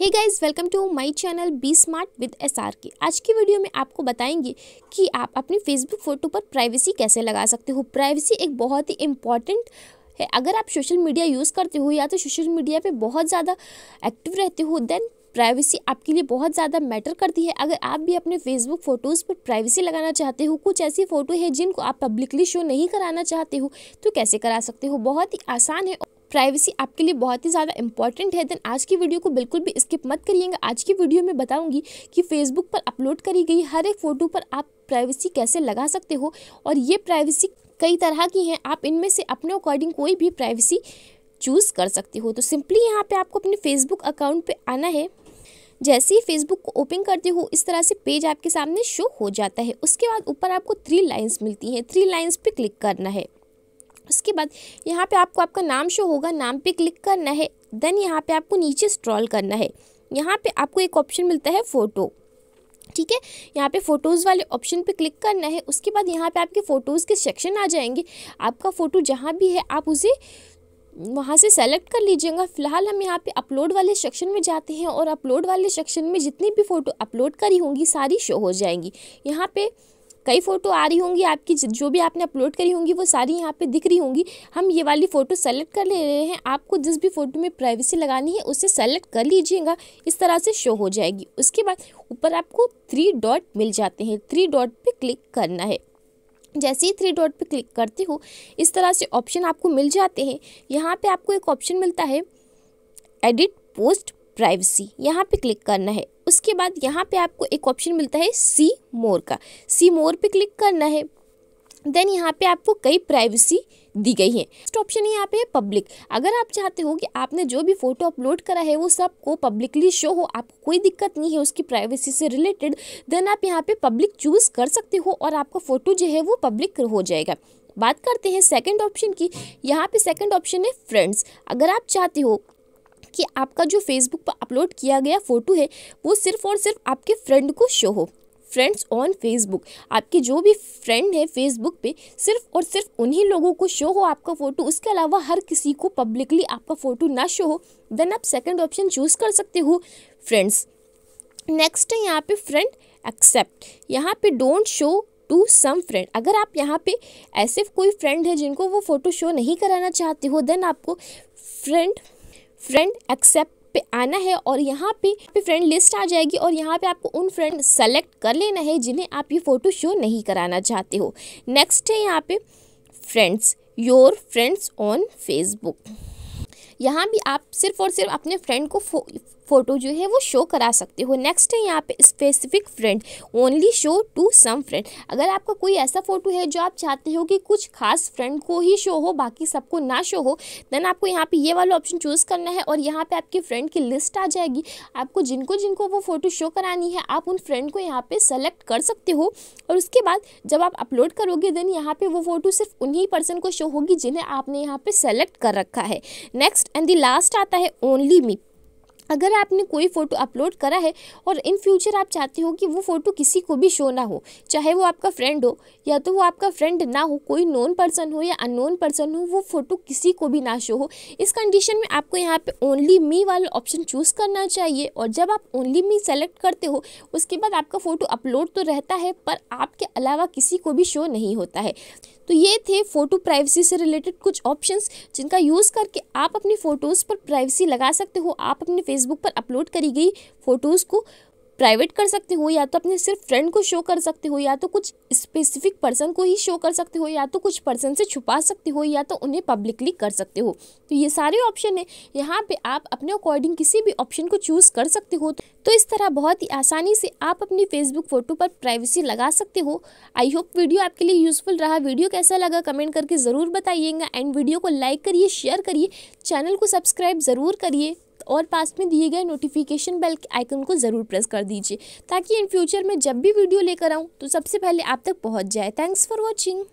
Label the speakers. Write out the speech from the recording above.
Speaker 1: hey guys welcome to my channel be smart with SRK आज की video में आपको बताएंगे कि आप अपनी फेसबुक फ़ोटो पर प्राइवेसी कैसे लगा सकते हो प्राइवेसी एक बहुत ही इम्पॉर्टेंट है अगर आप सोशल मीडिया यूज़ करते हो या तो सोशल मीडिया पे बहुत ज़्यादा एक्टिव रहते हो देन प्राइवेसी आपके लिए बहुत ज़्यादा मैटर करती है अगर आप भी अपने फेसबुक फ़ोटोज़ पर प्राइवेसी लगाना चाहते हो कुछ ऐसी फ़ोटो है जिनको आप पब्लिकली शो नहीं कराना चाहते हो तो कैसे करा सकते हो बहुत ही आसान है प्राइवेसी आपके लिए बहुत ही ज़्यादा इंपॉर्टेंट है देन आज की वीडियो को बिल्कुल भी स्किप मत करिएगा आज की वीडियो में बताऊंगी कि फेसबुक पर अपलोड करी गई हर एक फ़ोटो पर आप प्राइवेसी कैसे लगा सकते हो और ये प्राइवेसी कई तरह की हैं आप इनमें से अपने अकॉर्डिंग कोई भी प्राइवेसी चूज़ कर सकते हो तो सिंपली यहाँ पे आपको अपने फेसबुक अकाउंट पे आना है जैसे ही फेसबुक को ओपन करते हो इस तरह से पेज आपके सामने शो हो जाता है उसके बाद ऊपर आपको थ्री लाइंस मिलती हैं थ्री लाइंस पे क्लिक करना है उसके बाद यहाँ पे आपको आपका नाम शो होगा नाम पे क्लिक करना है देन यहाँ पे आपको नीचे स्ट्रॉल करना है यहाँ पे आपको एक ऑप्शन मिलता है फ़ोटो ठीक है यहाँ पे फ़ोटोज़ वाले ऑप्शन पे क्लिक करना है उसके बाद यहाँ पे आपके फ़ोटोज़ के सेक्शन आ जाएंगे आपका फ़ोटो जहाँ भी है आप उसे वहाँ से सेलेक्ट कर लीजिएगा फिलहाल हम यहाँ पे अपलोड वाले सेक्शन में जाते हैं और अपलोड वाले सेक्शन में जितनी भी फ़ोटो अपलोड करी होंगी सारी शो हो जाएंगी यहाँ पे कई फ़ोटो आ रही होंगी आपकी जो भी आपने अपलोड करी होंगी वो सारी यहाँ पे दिख रही होंगी हम ये वाली फ़ोटो सेलेक्ट कर ले रहे हैं आपको जिस भी फ़ोटो में प्राइवेसी लगानी है उसे सेलेक्ट कर लीजिएगा इस तरह से शो हो जाएगी उसके बाद ऊपर आपको थ्री डॉट मिल जाते हैं थ्री डॉट पर क्लिक करना है जैसे ही थ्री डॉट पर क्लिक करते हो इस तरह से ऑप्शन आपको मिल जाते हैं यहाँ पर आपको एक ऑप्शन मिलता है एडिट पोस्ट प्राइवेसी यहाँ पे क्लिक करना है उसके बाद यहाँ पे आपको एक ऑप्शन मिलता है सी मोर का सी मोर पे क्लिक करना है देन यहाँ पे आपको कई प्राइवेसी दी गई है नेक्स्ट ऑप्शन यहाँ पे है पब्लिक अगर आप चाहते हो कि आपने जो भी फोटो अपलोड करा है वो सबको पब्लिकली शो हो आपको कोई दिक्कत नहीं है उसकी प्राइवेसी से रिलेटेड देन आप यहाँ पे पब्लिक चूज कर सकते हो और आपका फोटो जो है वो पब्लिक हो जाएगा बात करते हैं सेकंड ऑप्शन की यहाँ पे सेकंड ऑप्शन है फ्रेंड्स अगर आप चाहते हो कि आपका जो फेसबुक पर अपलोड किया गया फ़ोटो है वो सिर्फ़ और सिर्फ आपके फ्रेंड को शो हो फ्रेंड्स ऑन फेसबुक आपके जो भी फ्रेंड है फेसबुक पे सिर्फ और सिर्फ उन्हीं लोगों को शो हो आपका फ़ोटो उसके अलावा हर किसी को पब्लिकली आपका फ़ोटो ना शो हो देन आप सेकंड ऑप्शन चूज़ कर सकते हो फ्रेंड्स नेक्स्ट है यहाँ पे फ्रेंड एक्सेप्ट यहाँ पे don't show to some friend अगर आप यहाँ पे ऐसे कोई फ्रेंड है जिनको वो फ़ोटो शो नहीं कराना चाहते हो देन आपको फ्रेंड फ्रेंड एक्सेप्ट पे आना है और यहाँ पे पे फ्रेंड लिस्ट आ जाएगी और यहाँ पे आपको उन फ्रेंड सेलेक्ट कर लेना है जिन्हें आप ये फ़ोटो शो नहीं कराना चाहते हो नेक्स्ट है यहाँ पे friends your friends on Facebook यहाँ भी आप सिर्फ और सिर्फ अपने फ्रेंड को फ़ोटो जो है वो शो करा सकते हो नेक्स्ट है यहाँ पे specific friend only show to some friend अगर आपका कोई ऐसा फ़ोटो है जो आप चाहते हो कि कुछ खास फ्रेंड को ही शो हो बाकी सबको ना शो हो देन आपको यहाँ पे ये वाला ऑप्शन चूज़ करना है और यहाँ पे आपके फ्रेंड की लिस्ट आ जाएगी आपको जिनको जिनको वो फ़ोटो शो करानी है आप उन फ्रेंड को यहाँ पे सेलेक्ट कर सकते हो और उसके बाद जब आप अपलोड करोगे देन यहाँ पे वो फ़ोटो सिर्फ उन्हीं पर्सन को शो होगी जिन्हें आपने यहाँ पे सेलेक्ट कर रखा है नेक्स्ट एंड दी लास्ट आता है ओनली मी अगर आपने कोई फ़ोटो अपलोड करा है और इन फ्यूचर आप चाहते हो कि वो फ़ोटो किसी को भी शो ना हो चाहे वो आपका फ्रेंड हो या तो वो आपका फ्रेंड ना हो कोई नोन पर्सन हो या अननोन पर्सन हो वो फ़ोटो किसी को भी ना शो हो इस कंडीशन में आपको यहाँ पे ओनली मी वाला ऑप्शन चूज़ करना चाहिए और जब आप ओनली मी सेलेक्ट करते हो उसके बाद आपका फ़ोटो अपलोड तो रहता है पर आपके अलावा किसी को भी शो नहीं होता है तो ये थे फ़ोटो प्राइवेसी से रिलेटेड कुछ ऑप्शंस जिनका यूज़ करके आप अपनी फ़ोटोज़ पर प्राइवेसी लगा सकते हो आप अपने फेस फेसबुक पर अपलोड करी गई फ़ोटोज़ को प्राइवेट कर सकते हो या तो अपने सिर्फ फ्रेंड को शो कर सकते हो या तो कुछ स्पेसिफिक पर्सन को ही शो कर सकते हो या तो कुछ पर्सन से छुपा सकते हो या तो उन्हें पब्लिकली कर सकते हो तो ये सारे ऑप्शन हैं यहाँ पे आप अपने अकॉर्डिंग किसी भी ऑप्शन को चूज़ कर सकते हो तो इस तरह बहुत ही आसानी से आप अपनी फेसबुक फ़ोटो पर प्राइवेसी लगा सकते हो आई होप वीडियो आपके लिए यूज़फुल रहा वीडियो कैसा लगा कमेंट करके ज़रूर बताइएगा एंड वीडियो को लाइक करिए शेयर करिए चैनल को सब्सक्राइब ज़रूर करिए और पास में दिए गए नोटिफिकेशन बेल के आइकन को ज़रूर प्रेस कर दीजिए ताकि इन फ्यूचर में जब भी वीडियो लेकर आऊँ तो सबसे पहले आप तक पहुँच जाए थैंक्स फॉर वॉचिंग